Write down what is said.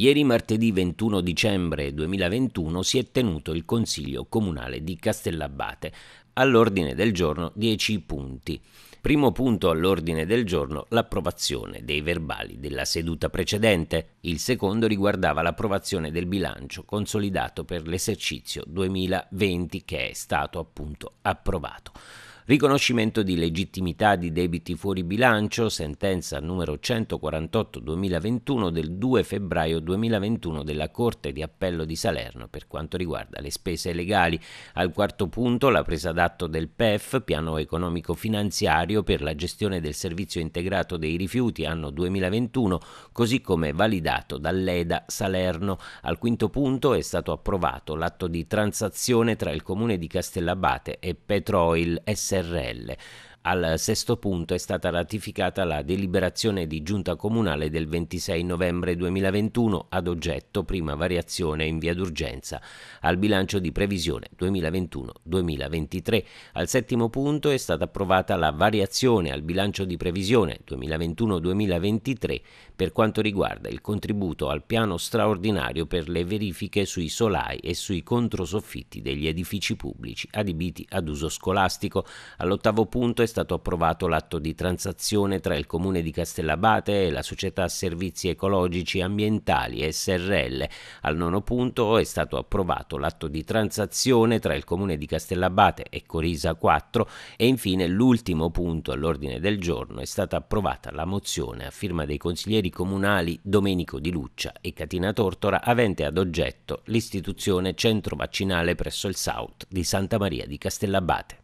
Ieri martedì 21 dicembre 2021 si è tenuto il Consiglio Comunale di Castellabate. All'ordine del giorno 10 punti. Primo punto all'ordine del giorno l'approvazione dei verbali della seduta precedente, il secondo riguardava l'approvazione del bilancio consolidato per l'esercizio 2020 che è stato appunto approvato. Riconoscimento di legittimità di debiti fuori bilancio, sentenza numero 148-2021 del 2 febbraio 2021 della Corte di Appello di Salerno per quanto riguarda le spese legali. Al quarto punto la presa d'atto del PEF, piano economico finanziario, necessario per la gestione del servizio integrato dei rifiuti anno 2021, così come validato dall'EDA Salerno. Al quinto punto è stato approvato l'atto di transazione tra il comune di Castellabate e Petroil SRL. Al sesto punto è stata ratificata la deliberazione di giunta comunale del 26 novembre 2021 ad oggetto prima variazione in via d'urgenza al bilancio di previsione 2021-2023. Al settimo punto è stata approvata la variazione al bilancio di previsione 2021-2023 per quanto riguarda il contributo al piano straordinario per le verifiche sui solai e sui controsoffitti degli edifici pubblici adibiti ad uso scolastico. All'ottavo punto è è stato approvato l'atto di transazione tra il Comune di Castellabate e la società Servizi Ecologici Ambientali SRL. Al nono punto è stato approvato l'atto di transazione tra il Comune di Castellabate e Corisa 4 e infine l'ultimo punto all'ordine del giorno è stata approvata la mozione a firma dei consiglieri comunali Domenico Di Luccia e Catina Tortora avente ad oggetto l'istituzione centro vaccinale presso il South di Santa Maria di Castellabate.